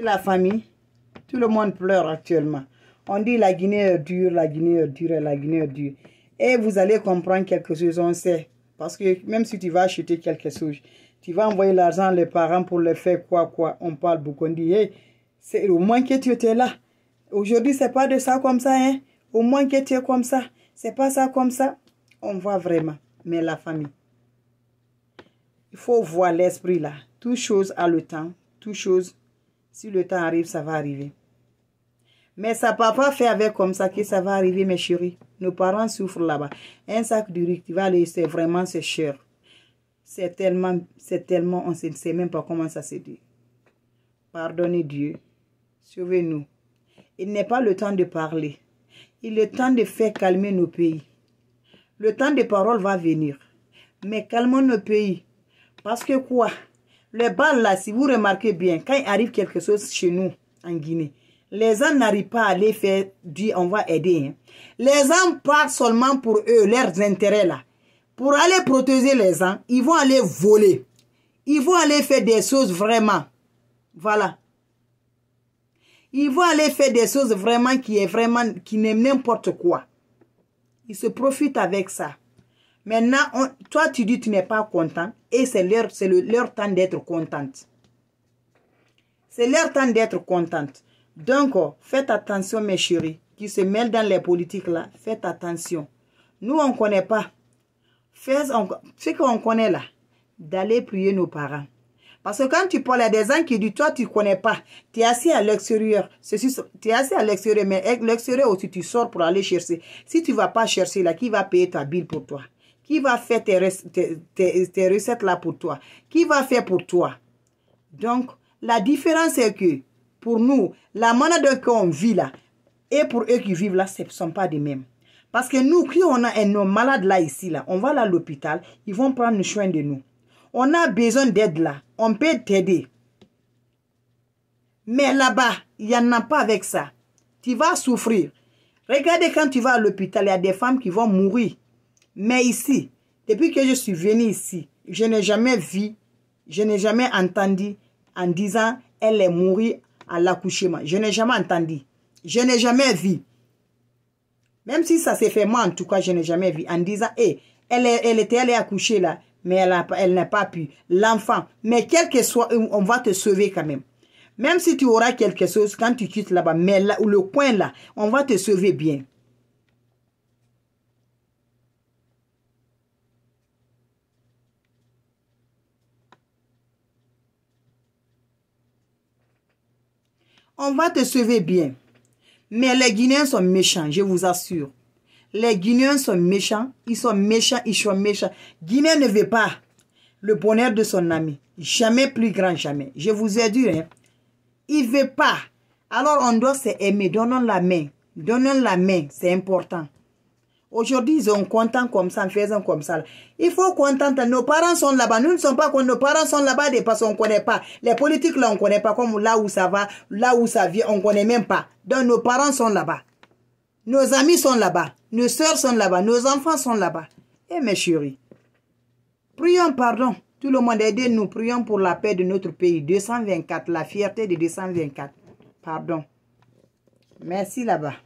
La famille, tout le monde pleure actuellement. On dit la Guinée dure, la Guinée dure, la Guinée est dure. Et vous allez comprendre quelque chose, on sait. Parce que même si tu vas acheter quelque chose, tu vas envoyer l'argent les parents pour le faire quoi, quoi. On parle beaucoup, on dit, c'est au moins que tu étais là. Aujourd'hui, c'est pas de ça comme ça, hein. Au moins que tu es comme ça. C'est pas ça comme ça. On voit vraiment. Mais la famille, il faut voir l'esprit là. Tout chose a le temps, tout chose si le temps arrive, ça va arriver. Mais ça ne va pas faire avec comme ça que ça va arriver, mes chéris. Nos parents souffrent là-bas. Un sac de riz, tu vas aller, c'est vraiment c'est cher. C'est tellement, c'est tellement, on ne sait même pas comment ça se dit. Pardonnez Dieu. Sauvez-nous. Il n'est pas le temps de parler. Il est temps de faire calmer nos pays. Le temps des paroles va venir. Mais calmons nos pays. Parce que quoi les balles là, si vous remarquez bien, quand il arrive quelque chose chez nous, en Guinée, les gens n'arrivent pas à les faire dire on va aider. Hein. Les gens partent seulement pour eux, leurs intérêts là. Pour aller protéger les gens, ils vont aller voler. Ils vont aller faire des choses vraiment. Voilà. Ils vont aller faire des choses vraiment qui est vraiment, qui n'aiment n'importe quoi. Ils se profitent avec ça. Maintenant, toi, tu dis que tu n'es pas content et c'est leur, temps d'être contente. C'est leur temps d'être contente. Donc, oh, faites attention, mes chéris, qui se mêlent dans les politiques là. Faites attention. Nous, on ne connaît pas. Fais, ce qu'on connaît là, d'aller prier nos parents. Parce que quand tu parles à des gens qui disent, toi, tu ne connais pas, tu es assis à l'extérieur, tu es assis à l'extérieur, mais l'extérieur aussi, tu sors pour aller chercher. Si tu ne vas pas chercher là, qui va payer ta bille pour toi qui va faire tes, recettes-là pour toi Qui va faire pour toi Donc, la différence est que pour nous, la manière qu'on vit là et pour eux qui vivent là, ce ne sont pas les mêmes. Parce que nous, qui on a un malade là, ici, là, on va à l'hôpital, ils vont prendre soin de nous. On a besoin d'aide là, on peut t'aider. Mais là-bas, il n'y en a pas avec ça. Tu vas souffrir. Regardez quand tu vas à l'hôpital, il y a des femmes qui vont mourir mais ici, depuis que je suis venue ici, je n'ai jamais vu, je n'ai jamais entendu en disant elle est mourue à l'accouchement. Je n'ai jamais entendu. Je n'ai jamais vu. Même si ça s'est fait moi, en tout cas, je n'ai jamais vu. En disant, eh, elle, elle était allée accoucher là, mais elle, elle n'a pas pu. L'enfant, mais quel que soit, on va te sauver quand même. Même si tu auras quelque chose quand tu quittes là-bas, mais là, le coin là, on va te sauver bien. On va te sauver bien. Mais les Guinéens sont méchants, je vous assure. Les Guinéens sont méchants, ils sont méchants, ils sont méchants. Guinée ne veut pas le bonheur de son ami. Jamais plus grand, jamais. Je vous ai dit, hein? il ne veut pas. Alors on doit s'aimer, donnons la main. Donnons la main, c'est important. Aujourd'hui, ils sont contents comme ça, en faisant comme ça. Il faut contenter. Nos parents sont là-bas. Nous ne sommes pas quand Nos parents sont là-bas des parce qu'on ne connaît pas. Les politiques, là, on ne connaît pas. Comme là où ça va, là où ça vient, on ne connaît même pas. Donc, nos parents sont là-bas. Nos amis sont là-bas. Nos soeurs sont là-bas. Nos enfants sont là-bas. Eh, mes chéris, prions pardon. Tout le monde, aidez-nous. Prions pour la paix de notre pays. 224, la fierté de 224. Pardon. Merci là-bas.